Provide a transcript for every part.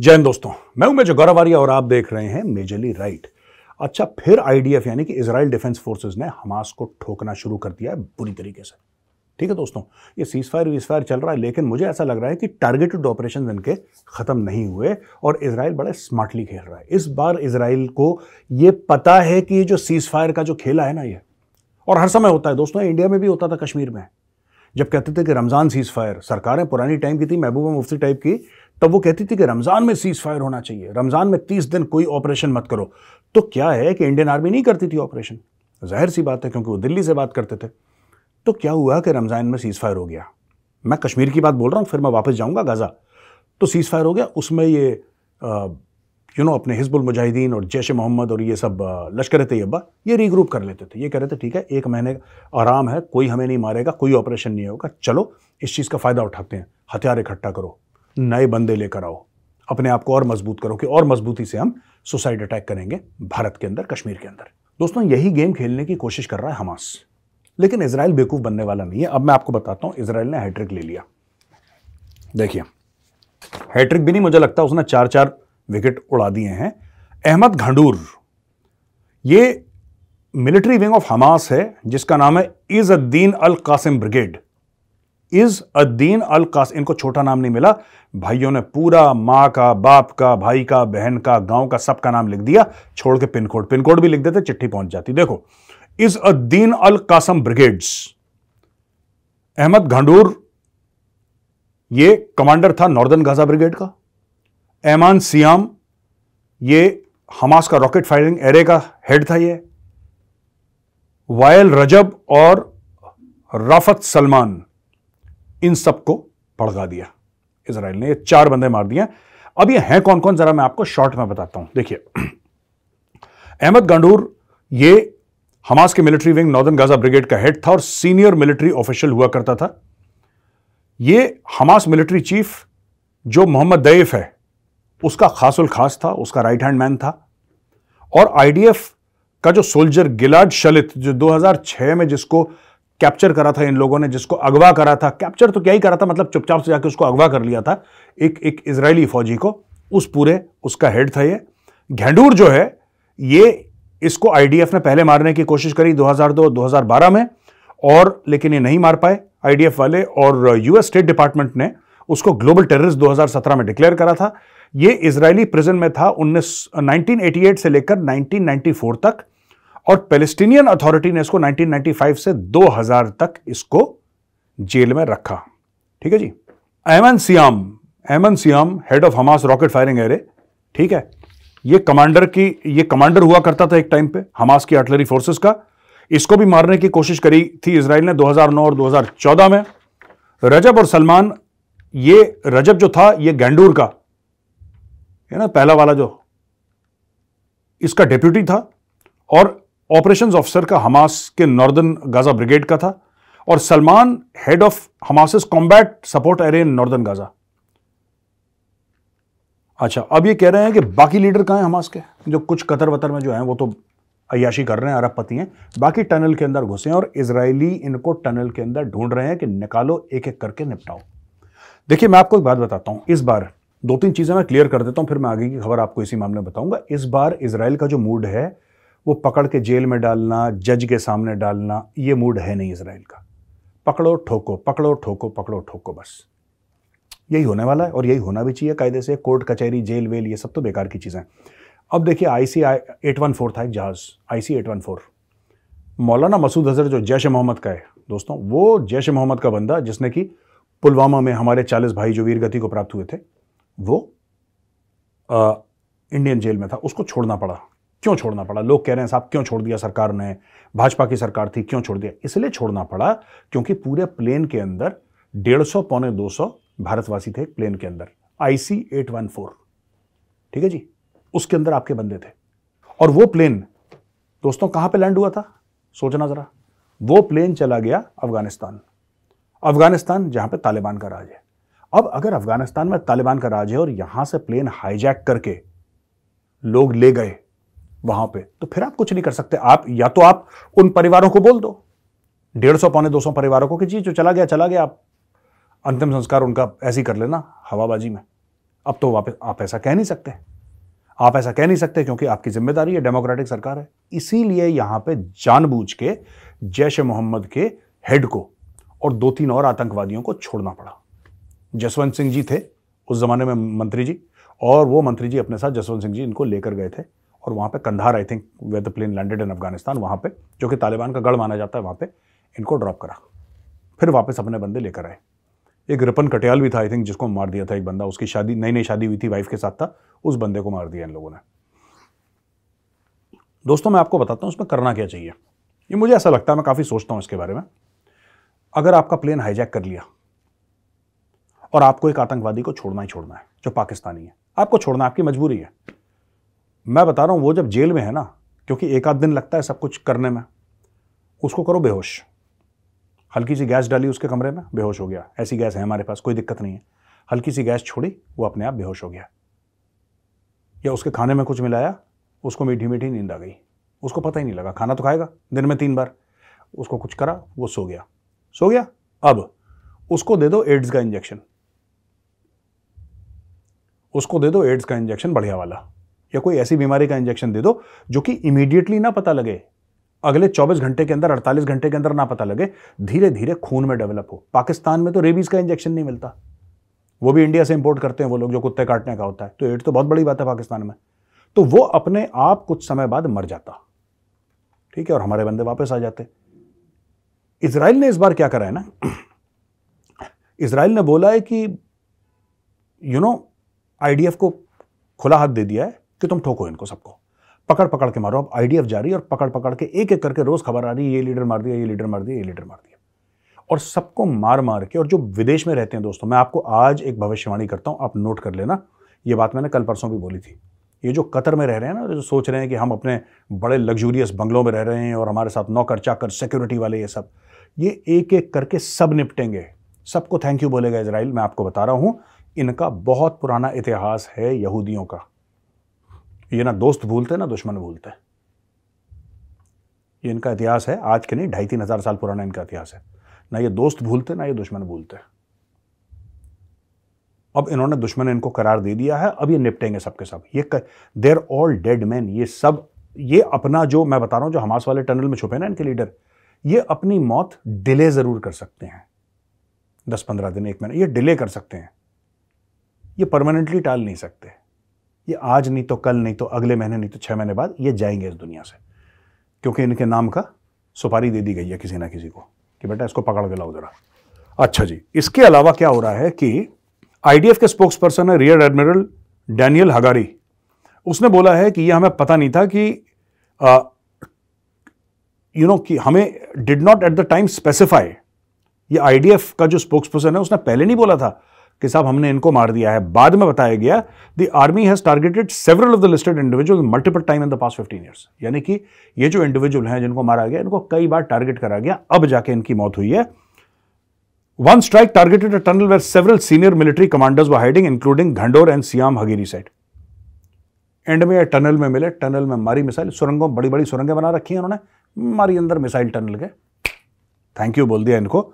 जैन दोस्तों मैं उमेश गौरव आर्य और आप देख रहे हैं मेजरली राइट अच्छा फिर आईडीएफ यानी कि इसराइल डिफेंस फोर्सेस ने हमास को ठोकना शुरू कर दिया है बुरी तरीके से ठीक है दोस्तों ये सीज फायर वीज फायर चल रहा है लेकिन मुझे ऐसा लग रहा है कि टारगेटेड ऑपरेशन इनके ख़त्म नहीं हुए और इसराइल बड़े स्मार्टली खेल रहा है इस बार इसराइल को ये पता है कि ये जो सीज फायर का जो खेला है ना ये और हर समय होता है दोस्तों इंडिया में भी होता था कश्मीर में जब कहते थे कि रमज़ान सीज फायर सरकारें पुरानी टाइम की थी महबूबा मुफ्ती टाइप की तब वो कहती थी कि रमज़ान में सीज़ फायर होना चाहिए रमज़ान में तीस दिन कोई ऑपरेशन मत करो तो क्या है कि इंडियन आर्मी नहीं करती थी ऑपरेशन जाहिर सी बात है क्योंकि वो दिल्ली से बात करते थे तो क्या हुआ कि रमज़ान में सीज़ फायर हो गया मैं कश्मीर की बात बोल रहा हूँ फिर मैं वापस जाऊँगा गाज़ा तो सीज़ फायर हो गया उसमें ये यू नो अपने हिजबुल मुजाहिदीन और जैश मोहम्मद और ये सब लश्कर तैयबा ये रीग्रुप कर लेते थे ये कह रहे थे ठीक है एक महीने आराम है कोई हमें नहीं मारेगा कोई ऑपरेशन नहीं होगा चलो इस चीज़ का फ़ायदा उठाते हैं हथियार इकट्ठा करो नए बंदे लेकर आओ अपने आप को और मजबूत करो कि और मजबूती से हम सुसाइड अटैक करेंगे भारत के अंदर कश्मीर के अंदर दोस्तों यही गेम खेलने की कोशिश कर रहा है हमास लेकिन इसराइल बेवकूफ़ बनने वाला नहीं है अब मैं आपको बताता हूं इसराइल ने हैट्रिक ले लिया देखिए हैट्रिक भी नहीं मुझे लगता उसने चार चार विकेट उड़ा दिए हैं अहमद घंडूर ये मिलिट्री विंग ऑफ हमास है जिसका नाम है Izzeddin al Qassam brigade Izz addin al Qass इनको छोटा नाम नहीं मिला भाइयों ने पूरा माँ का बाप का भाई का बहन का गांव का सबका नाम लिख दिया छोड़ के पिन कोड पिन कोड भी लिख देते चिट्ठी पहुंच जाती देखो Izz addin al Qassam brigades Ahmad Ghandour ये कमांडर था नॉर्दर्न गाजा ब्रिगेड का एमान सियाम ये हमास का रॉकेट फायरिंग एरे का हेड था ये वायल रजब और राफत सलमान इन सबको पड़गा दिया इसराइल ने ये चार बंदे मार दिए अब ये हैं कौन कौन जरा मैं आपको शॉर्ट में बताता हूं देखिए अहमद गंडूर ये हमास के military wing northern Gaza brigade का हेड था और सीनियर मिलिट्री ऑफिशियल हुआ करता था ये हमास मिलिट्री चीफ जो मोहम्मद दैफ है उसका खासुल खास था उसका राइट हैंड मैन था और आईडीएफ का जो सोल्जर गिलाड शलित जो 2006 में जिसको कैप्चर करा था इन लोगों ने जिसको अगवा करा था कैप्चर तो क्या ही करा था मतलब चुपचाप से जाकर उसको अगवा कर लिया था एक एक इसराइली फौजी को उस पूरे उसका हेड था ये घेंडूर जो है ये इसको आईडीएफ ने पहले मारने की कोशिश करी 2002 2012 में और लेकिन ये नहीं मार पाए आईडीएफ वाले और यूएस स्टेट डिपार्टमेंट ने उसको ग्लोबल टेररिस्ट 2017 में डिक्लेयर करा था ये इसराइली प्रिजन में था उन्नीस नाइनटीन से लेकर 1994 तक और पेलेस्टीनियन अथॉरिटी ने इसको 1995 से 2000 तक इसको जेल में रखा ठीक है जी Ayman Siam Ayman Siam head of Hamas rocket firing array ठीक है ये कमांडर की ये कमांडर हुआ करता था एक टाइम पे हमास की आर्टिलरी फोर्सेस का इसको भी मारने की कोशिश करी थी इसराइल ने 2009 और 2014 में रजब और सलमान ये रजब जो था ये गेंडूर का ना पहला वाला जो इसका डेप्यूटी था और ऑपरेशन ऑफिसर का हमास के नॉर्दर्न गाजा ब्रिगेड का था और Salman head of Hamas combat support array in northern Gaza अच्छा अब ये कह रहे हैं कि बाकी लीडर कहां है हमास के जो कुछ कतर वतर में जो है वो तो अयाशी कर रहे हैं अरब पति हैं बाकी टनल के अंदर घुसे हैं और इसराइली इनको टनल के अंदर ढूंढ रहे हैं कि निकालो एक एक करके निपटाओ देखिए मैं आपको एक बात बताता हूं इस बार दो तीन चीज़ें मैं क्लियर कर देता हूं फिर मैं आगे की खबर आपको इसी मामले में बताऊंगा इस बार इसराइल का जो मूड है वो पकड़ के जेल में डालना जज के सामने डालना ये मूड है नहीं इसराइल का पकड़ो ठोको पकड़ो ठोको पकड़ो ठोको बस यही होने वाला है और यही होना भी चाहिए कायदे से कोर्ट कचहरी जेल वेल ये सब तो बेकार की चीज़ें अब देखिए I C I eight one four था एक जहाज़ I C eight one four मौलाना मसूद अजहर जो जैश मोहम्मद का है दोस्तों वो जैश मोहम्मद का बंदा जिसने कि पुलवामा में हमारे चालीस भाई जो वीरगति को प्राप्त हुए थे वो आ, इंडियन जेल में था उसको छोड़ना पड़ा क्यों छोड़ना पड़ा लोग कह रहे हैं साहब क्यों छोड़ दिया सरकार ने भाजपा की सरकार थी क्यों छोड़ दिया इसलिए छोड़ना पड़ा क्योंकि पूरे प्लेन के अंदर डेढ़ सौ पौने दो सौ भारतवासी थे प्लेन के अंदर आईसी एट वन फोर ठीक है जी उसके अंदर आपके बंदे थे और वो प्लेन दोस्तों कहां पे लैंड हुआ था सोचना ज़रा वो प्लेन चला गया अफगानिस्तान अफगानिस्तान जहां पे तालिबान का राज है अब अगर अफगानिस्तान में तालिबान का राज है और यहां से प्लेन हाईजैक करके लोग ले गए वहां पे तो फिर आप कुछ नहीं कर सकते आप या तो आप उन परिवारों को बोल दो डेढ़ सौ पौने दो सौ परिवारों को कि जी जो चला गया चला गया आप अंतिम संस्कार उनका ऐसे ही कर लेना हवाबाजी में अब तो वापस आप ऐसा कह नहीं सकते आप ऐसा कह नहीं सकते क्योंकि आपकी जिम्मेदारी है डेमोक्रेटिक सरकार है इसीलिए यहां पे जानबूझ के जैश मोहम्मद के हेड को और दो तीन और आतंकवादियों को छोड़ना पड़ा जसवंत सिंह जी थे उस जमाने में मंत्री जी और वो मंत्री जी अपने साथ जसवंत सिंह जी इनको लेकर गए थे और वहाँ पे Kandahar I think way the plane landed in Afghanistan वहाँ पे जो कि तालिबान का गढ़ माना जाता है वहाँ पे इनको ड्रॉप करा फिर वापस अपने बंदे लेकर आए एक रिपन कटियाल भी था आई थिंक जिसको मार दिया था एक बंदा उसकी शादी नई नई शादी हुई थी वाइफ के साथ था उस बंदे को मार दिया इन लोगों ने दोस्तों मैं आपको बताता हूँ उसमें करना क्या चाहिए ये मुझे ऐसा लगता है मैं काफ़ी सोचता हूँ इसके बारे में अगर आपका प्लेन हाईजैक कर लिया और आपको एक आतंकवादी को छोड़ना ही छोड़ना है जो पाकिस्तानी है आपको छोड़ना आपकी मजबूरी है मैं बता रहा हूँ वो जब जेल में है ना क्योंकि एक आध दिन लगता है सब कुछ करने में उसको करो बेहोश हल्की सी गैस डाली उसके कमरे में बेहोश हो गया ऐसी गैस है हमारे पास कोई दिक्कत नहीं है हल्की सी गैस छोड़ी वो अपने आप बेहोश हो गया या उसके खाने में कुछ मिलाया उसको मीठी मीठी नींद आ गई उसको पता ही नहीं लगा खाना तो खाएगा दिन में तीन बार उसको कुछ करा वो सो गया सो गया अब उसको दे दो एड्स का इंजेक्शन उसको दे दो एड्स का इंजेक्शन बढ़िया वाला या कोई ऐसी बीमारी का इंजेक्शन दे दो जो कि इमीडिएटली ना पता लगे अगले 24 घंटे के अंदर 48 घंटे के अंदर ना पता लगे धीरे धीरे खून में डेवलप हो पाकिस्तान में तो रेबीज़ का इंजेक्शन नहीं मिलता वो भी इंडिया से इंपोर्ट करते हैं वो लोग जो कुत्ते काटने का होता है तो एड तो बहुत बड़ी बात है पाकिस्तान में तो वो अपने आप कुछ समय बाद मर जाता ठीक है और हमारे बंदे वापस आ जाते इसराइल ने इस बार क्या करा है ना इसराइल ने बोला है कि यू नो आईडीएफ को खुला हाथ दे दिया है कि तुम ठोको इनको सबको पकड़ पकड़ के मारो अब आईडीएफ जा रही है और पकड़ पकड़ के एक एक करके रोज खबर आ रही है ये लीडर मार दिया ये लीडर मार दिया ये लीडर मार दिया और सबको मार मार के और जो विदेश में रहते हैं दोस्तों मैं आपको आज एक भविष्यवाणी करता हूँ आप नोट कर लेना ये बात मैंने कल परसों भी बोली थी ये जो कतर में रह रहे हैं ना जो सोच रहे हैं कि हम अपने बड़े लग्जूरियस बंगलों में रह रहे हैं और हमारे साथ नौकर चाकर सिक्योरिटी वाले ये सब ये एक एक करके सब निपटेंगे सबको थैंक यू बोलेगा इसराइल मैं आपको बता रहा हूँ इनका बहुत पुराना इतिहास है यहूदियों का ये ना दोस्त भूलते ना दुश्मन भूलते ये इनका इतिहास है आज के नहीं ढाई तीन हज़ार साल पुराना इनका इतिहास है ना ये दोस्त भूलते ना ये दुश्मन भूलते अब इन्होंने दुश्मन इनको करार दे दिया है अब ये निपटेंगे सबके सब ये देर ऑल डेड मैन ये सब ये अपना जो मैं बता रहा हूं जो हमास वाले टनल में छुपे ना इनके लीडर ये अपनी मौत डिले ज़रूर कर सकते हैं दस पंद्रह दिन एक महीने ये डिले कर सकते हैं ये परमानेंटली टाल नहीं सकते ये आज नहीं तो कल नहीं तो अगले महीने नहीं तो छः महीने बाद ये जाएंगे इस दुनिया से क्योंकि इनके नाम का सुपारी दे दी गई है किसी ना किसी को कि बेटा इसको पकड़ के लाओ ज़रा अच्छा जी इसके अलावा क्या हो रहा है कि आईडीएफ के स्पोक्स पर्सन है रियर एडमिरल डैनियल हगारी उसने बोला है कि यह हमें पता नहीं था कि यू नो कि हमें did not at the time specify ये आईडीएफ का जो स्पोक्स पर्सन है उसने पहले नहीं बोला था कि साहब हमने इनको मार दिया है बाद में बताया गया the army has targeted several of the listed individual multiple time in the past fifteen years यानी कि ये जो इंडिविजुअल हैं जिनको मारा गया इनको कई बार टारगेट करा गया अब जाके इनकी मौत हुई है one strike targeted a tunnel where several senior military commanders were hiding including Ghandour and Siam Hagari said end में टनल में मिले टनल में मारी मिसाइल सुरंगों बड़ी बड़ी सुरंगें बना रखी हैं उन्होंने मारी अंदर मिसाइल टनल के थैंक यू बोल दिया इनको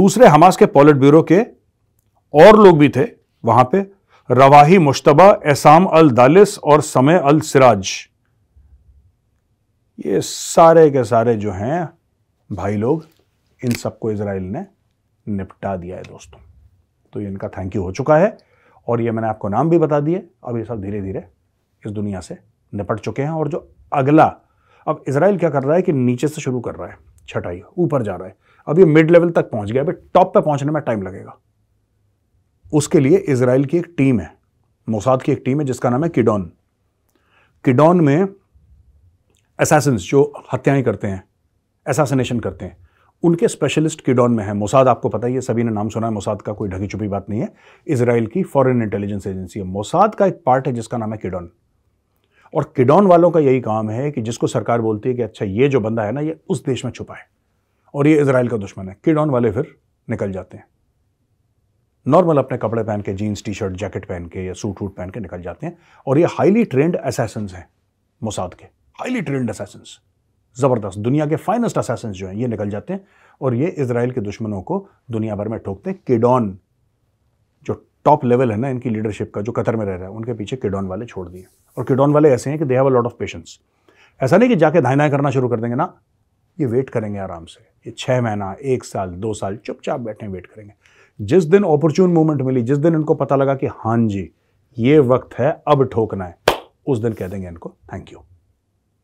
दूसरे हमास के पॉलिट ब्यूरो के और लोग भी थे वहां पे रवाही मुश्तबा एसाम अल दालिस और समय अल सिराज ये सारे के सारे जो हैं भाई लोग इन सबको इसराइल ने निपटा दिया है दोस्तों तो ये इनका थैंक यू हो चुका है और ये मैंने आपको नाम भी बता दिए अब ये सब धीरे धीरे इस दुनिया से निपट चुके हैं और जो अगला अब इसराइल क्या कर रहा है कि नीचे से शुरू कर रहा है छटाई ऊपर जा रहा है अब ये मिड लेवल तक पहुंच गया अभी टॉप पे पहुंचने में टाइम लगेगा उसके लिए इसराइल की एक टीम है मोसाद की एक टीम है जिसका नाम है किडोन किडोन में असासन जो हत्याएं करते हैं असासिनेशन करते हैं उनके स्पेशलिस्ट किडोन में है मोसाद आपको पता ही है सभी ने नाम सुना है मोसाद का कोई ढकी छुपी बात नहीं है इसराइल की फॉरेन इंटेलिजेंस एजेंसी है मोसाद का एक पार्ट है जिसका नाम है किडॉन और किडोन वालों का यही काम है कि जिसको सरकार बोलती है कि अच्छा ये जो बंदा है ना ये उस देश में छुपा है और ये इसराइल का दुश्मन है किडॉन वाले फिर निकल जाते हैं नॉर्मल अपने कपड़े पहन के जीन्स टी शर्ट जैकेट पहन के या सूट वूट पहन के निकल जाते हैं और ये हाईली ट्रेंड असैसन्स हैं मोसाद के हाईली ट्रेंड असैसन्स ज़बरदस्त दुनिया के फाइनेस्ट असैसन्स जो हैं ये निकल जाते हैं और ये इसराइल के दुश्मनों को दुनिया भर में ठोकते हैं किडॉन जो टॉप लेवल है ना इनकी लीडरशिप का जो कतर में रह रहा है उनके पीछे किडॉन वाले छोड़ दिए और किडॉन वाले ऐसे हैं कि they have a lot of patience ऐसा नहीं कि जाके धाइनाएँ करना शुरू कर देंगे ना ये वेट करेंगे आराम से ये छः महीना एक साल दो साल चुपचाप बैठे वेट करेंगे जिस दिन अपॉर्चून मोमेंट मिली जिस दिन इनको पता लगा कि हाँ जी ये वक्त है अब ठोकना है उस दिन कह देंगे इनको थैंक यू